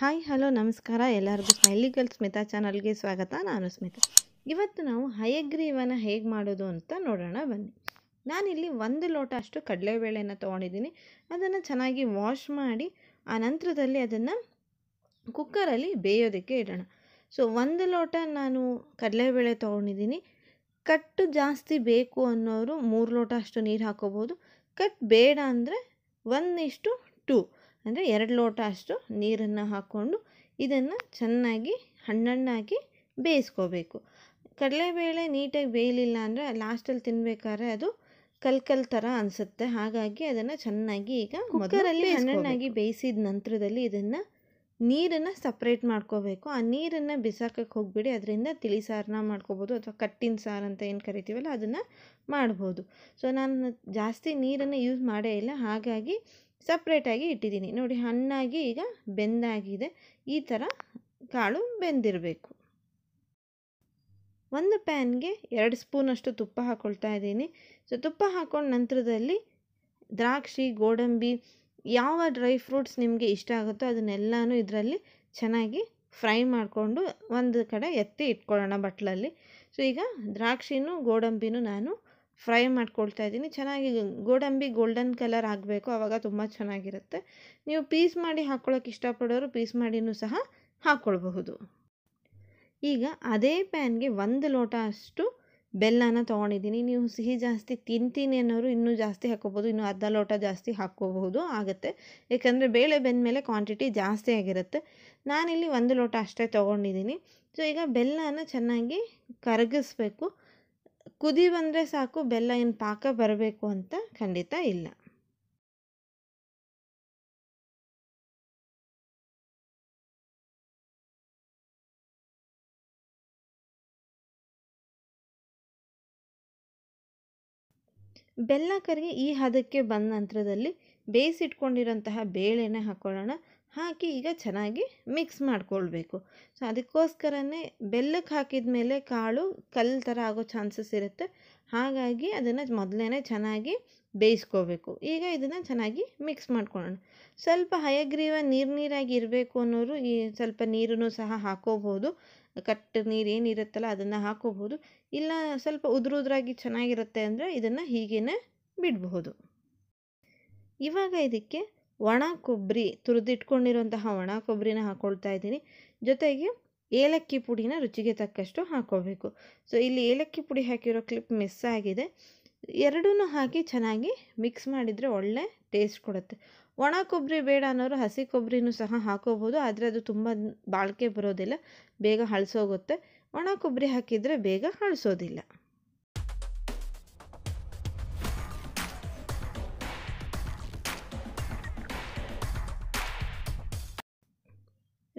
hi hello ನಮಸ್ಕಾರ ಎಲ್ಲರಿಗೂ smiley Smita ಚಾನಲ್ಗೆ ಸ್ವಾಗತ ನಾನು ಸ್ಮಿತಾ ಇವತ್ತು ನಾವು ಹಯಗ್ರೀವನ ಹೇಗೆ ಮಾಡೋದು ಅಂತ ನೋಡೋಣ ಬನ್ನಿ ನಾನಿಲ್ಲಿ ಒಂದು ಲೋಟ ಅಷ್ಟು ಕಡಲೆಬೇಳೆನ ತೊಗೊಂಡಿದ್ದೀನಿ ಅದನ್ನು ಚೆನ್ನಾಗಿ ವಾಶ್ ಮಾಡಿ ಆ ನಂತರದಲ್ಲಿ ಅದನ್ನು ಕುಕ್ಕರಲ್ಲಿ ಬೇಯೋದಕ್ಕೆ ಇಡೋಣ ಸೊ ಒಂದು ಲೋಟ ನಾನು ಕಡಲೆಬೇಳೆ ತೊಗೊಂಡಿದ್ದೀನಿ ಕಟ್ಟು ಜಾಸ್ತಿ ಬೇಕು ಅನ್ನೋರು ಮೂರು ಲೋಟ ಅಷ್ಟು ನೀರು ಹಾಕೋಬೋದು ಕಟ್ ಬೇಡ ಅಂದರೆ ಒಂದಿಷ್ಟು ಟೂ ಅಂದರೆ ಎರಡು ಲೋಟ ಅಷ್ಟು ನೀರನ್ನು ಹಾಕ್ಕೊಂಡು ಇದನ್ನು ಚೆನ್ನಾಗಿ ಹಣ್ಣಣ್ಣಾಗಿ ಬೇಯಿಸ್ಕೋಬೇಕು ಕಡಲೆಬೇಳೆ ನೀಟಾಗಿ ಬೇಯಲಿಲ್ಲ ಅಂದರೆ ಲಾಸ್ಟಲ್ಲಿ ತಿನ್ಬೇಕಾದ್ರೆ ಅದು ಕಲ್ಕಲ್ ಥರ ಅನಿಸುತ್ತೆ ಹಾಗಾಗಿ ಅದನ್ನು ಚೆನ್ನಾಗಿ ಈಗ ಕುಕ್ಕರಲ್ಲಿ ಹಣ್ಣಣ್ಣಾಗಿ ಬೇಯಿಸಿದ ನಂತರದಲ್ಲಿ ಇದನ್ನು ನೀರನ್ನು ಸಪ್ರೇಟ್ ಮಾಡ್ಕೋಬೇಕು ಆ ನೀರನ್ನು ಬಿಸಾಕಕ್ಕೆ ಹೋಗ್ಬಿಡಿ ಅದರಿಂದ ತಿಳಿ ಸಾರನ್ನ ಮಾಡ್ಕೋಬೋದು ಅಥವಾ ಕಟ್ಟಿನ ಸಾರು ಅಂತ ಏನು ಕರಿತೀವಲ್ಲ ಅದನ್ನು ಮಾಡ್ಬೋದು ಸೊ ನಾನು ಜಾಸ್ತಿ ನೀರನ್ನು ಯೂಸ್ ಮಾಡೇ ಇಲ್ಲ ಹಾಗಾಗಿ ಸಪ್ರೇಟಾಗಿ ಇಟ್ಟಿದ್ದೀನಿ ನೋಡಿ ಹಣ್ಣಾಗಿ ಈಗ ಬೆಂದಾಗಿದೆ ಈ ಥರ ಕಾಳು ಬೆಂದಿರಬೇಕು ಒಂದು ಪ್ಯಾನ್ಗೆ ಎರಡು ಸ್ಪೂನಷ್ಟು ತುಪ್ಪ ಹಾಕ್ಕೊಳ್ತಾ ಇದ್ದೀನಿ ಸೊ ತುಪ್ಪ ಹಾಕ್ಕೊಂಡ ನಂತರದಲ್ಲಿ ದ್ರಾಕ್ಷಿ ಗೋಡಂಬಿ ಯಾವ ಡ್ರೈ ಫ್ರೂಟ್ಸ್ ನಿಮಗೆ ಇಷ್ಟ ಆಗುತ್ತೋ ಅದನ್ನೆಲ್ಲನೂ ಇದರಲ್ಲಿ ಚೆನ್ನಾಗಿ ಫ್ರೈ ಮಾಡಿಕೊಂಡು ಒಂದು ಕಡೆ ಎತ್ತಿ ಇಟ್ಕೊಳ್ಳೋಣ ಬಟ್ಲಲ್ಲಿ ಸೊ ಈಗ ದ್ರಾಕ್ಷಿನೂ ಗೋಡಂಬಿನೂ ನಾನು ಫ್ರೈ ಮಾಡ್ಕೊಳ್ತಾ ಇದ್ದೀನಿ ಚೆನ್ನಾಗಿ ಗೋಡಂಬಿ ಗೋಲ್ಡನ್ ಕಲರ್ ಆಗಬೇಕು ಆವಾಗ ತುಂಬ ಚೆನ್ನಾಗಿರುತ್ತೆ ನೀವು ಪೀಸ್ ಮಾಡಿ ಹಾಕ್ಕೊಳ್ಳೋಕೆ ಇಷ್ಟಪಡೋರು ಪೀಸ್ ಮಾಡಿನೂ ಸಹ ಹಾಕ್ಕೊಳ್ಬಹುದು ಈಗ ಅದೇ ಪ್ಯಾನ್ಗೆ ಒಂದು ಲೋಟ ಅಷ್ಟು ಬೆಲ್ಲನ ತೊಗೊಂಡಿದ್ದೀನಿ ನೀವು ಸಿಹಿ ಜಾಸ್ತಿ ತಿಂತೀನಿ ಅನ್ನೋರು ಇನ್ನೂ ಜಾಸ್ತಿ ಹಾಕ್ಕೋಬೋದು ಇನ್ನೂ ಅರ್ಧ ಲೋಟ ಜಾಸ್ತಿ ಹಾಕ್ಕೋಬಹುದು ಆಗುತ್ತೆ ಏಕೆಂದರೆ ಬೇಳೆ ಬೆಂದ ಮೇಲೆ ಕ್ವಾಂಟಿಟಿ ಜಾಸ್ತಿ ಆಗಿರುತ್ತೆ ನಾನಿಲ್ಲಿ ಒಂದು ಲೋಟ ಅಷ್ಟೇ ತೊಗೊಂಡಿದ್ದೀನಿ ಸೊ ಈಗ ಬೆಲ್ಲನ ಚೆನ್ನಾಗಿ ಕರಗಿಸ್ಬೇಕು ಕುದಿ ಸಾಕು ಬೆಲ್ಲ ಏನು ಪಾಕ ಬರಬೇಕು ಅಂತ ಖಂಡಿತ ಇಲ್ಲ ಬೆಲ್ಲ ಕರಿಗೆ ಈ ಹದಕ್ಕೆ ಬಂದ ನಂತರದಲ್ಲಿ ಬೇಯಿಸಿಟ್ಕೊಂಡಿರೋಂತಹ ಬೇಳೆನ ಹಾಕೊಳ್ಳೋಣ ಹಾಕಿ ಈಗ ಚೆನ್ನಾಗಿ ಮಿಕ್ಸ್ ಮಾಡಿಕೊಳ್ಬೇಕು ಸೊ ಅದಕ್ಕೋಸ್ಕರನೇ ಬೆಲ್ಲಕ್ಕೆ ಹಾಕಿದ ಮೇಲೆ ಕಾಳು ಕಲ್ಲು ಥರ ಆಗೋ ಚಾನ್ಸಸ್ ಇರುತ್ತೆ ಹಾಗಾಗಿ ಅದನ್ನು ಮೊದಲೇ ಚೆನ್ನಾಗಿ ಬೇಯಿಸ್ಕೋಬೇಕು ಈಗ ಇದನ್ನು ಚೆನ್ನಾಗಿ ಮಿಕ್ಸ್ ಮಾಡ್ಕೊಳ್ಳೋಣ ಸ್ವಲ್ಪ ಹಯಗ್ರೀವ ನೀರು ನೀರಾಗಿ ಇರಬೇಕು ಅನ್ನೋರು ಈ ಸ್ವಲ್ಪ ನೀರನ್ನು ಸಹ ಹಾಕೋಬೋದು ಕಟ್ಟ ನೀರು ಏನಿರುತ್ತಲ್ಲ ಅದನ್ನು ಹಾಕೋಬೋದು ಇಲ್ಲ ಸ್ವಲ್ಪ ಉದುರು ಚೆನ್ನಾಗಿರುತ್ತೆ ಅಂದರೆ ಇದನ್ನು ಹೀಗೇ ಬಿಡಬಹುದು ಇವಾಗ ಇದಕ್ಕೆ ಒಣ ಕೊಬ್ಬರಿ ತುರಿದಿಟ್ಕೊಂಡಿರುವಂತಹ ಒಣ ಕೊಬ್ಬರಿನ ಹಾಕ್ಕೊಳ್ತಾ ಇದ್ದೀನಿ ಜೊತೆಗೆ ಏಲಕ್ಕಿ ಪುಡಿನ ರುಚಿಗೆ ತಕ್ಕಷ್ಟು ಹಾಕ್ಕೋಬೇಕು ಸೊ ಇಲ್ಲಿ ಏಲಕ್ಕಿ ಪುಡಿ ಹಾಕಿರೋ ಕ್ಲಿಪ್ ಮಿಸ್ ಆಗಿದೆ ಎರಡೂ ಹಾಕಿ ಚೆನ್ನಾಗಿ ಮಿಕ್ಸ್ ಮಾಡಿದರೆ ಒಳ್ಳೆ ಟೇಸ್ಟ್ ಕೊಡುತ್ತೆ ಒಣ ಕೊಬ್ಬರಿ ಬೇಡ ಅನ್ನೋರು ಹಸಿ ಕೊಬ್ಬರಿನೂ ಸಹ ಹಾಕೋಬೋದು ಆದರೆ ಅದು ತುಂಬ ಬಾಳಿಕೆ ಬರೋದಿಲ್ಲ ಬೇಗ ಹಳಸೋಗುತ್ತೆ ಒಣ ಕೊಬ್ಬರಿ ಹಾಕಿದರೆ ಬೇಗ ಹಳಸೋದಿಲ್ಲ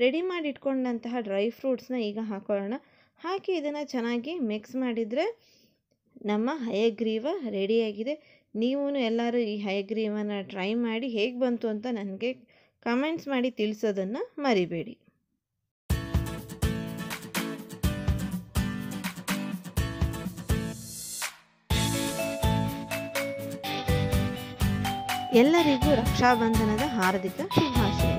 ರೆಡಿ ಮಾಡಿ ಇಟ್ಕೊಂಡಂತಹ ಡ್ರೈ ಫ್ರೂಟ್ಸ್ನ ಈಗ ಹಾಕೊಳ್ಳೋಣ ಹಾಕಿ ಇದನ್ನು ಚೆನ್ನಾಗಿ ಮಿಕ್ಸ್ ಮಾಡಿದರೆ ನಮ್ಮ ಹಯಗ್ರೀವ ರೆಡಿಯಾಗಿದೆ ನೀವೂ ಎಲ್ಲರೂ ಈ ಹಯಗ್ರೀವನ ಟ್ರೈ ಮಾಡಿ ಹೇಗೆ ಬಂತು ಅಂತ ನನಗೆ ಕಮೆಂಟ್ಸ್ ಮಾಡಿ ತಿಳಿಸೋದನ್ನು ಮರಿಬೇಡಿ ಎಲ್ಲರಿಗೂ ರಕ್ಷಾಬಂಧನದ ಹಾರ್ದಿಕ ಶುಭಾಶಯ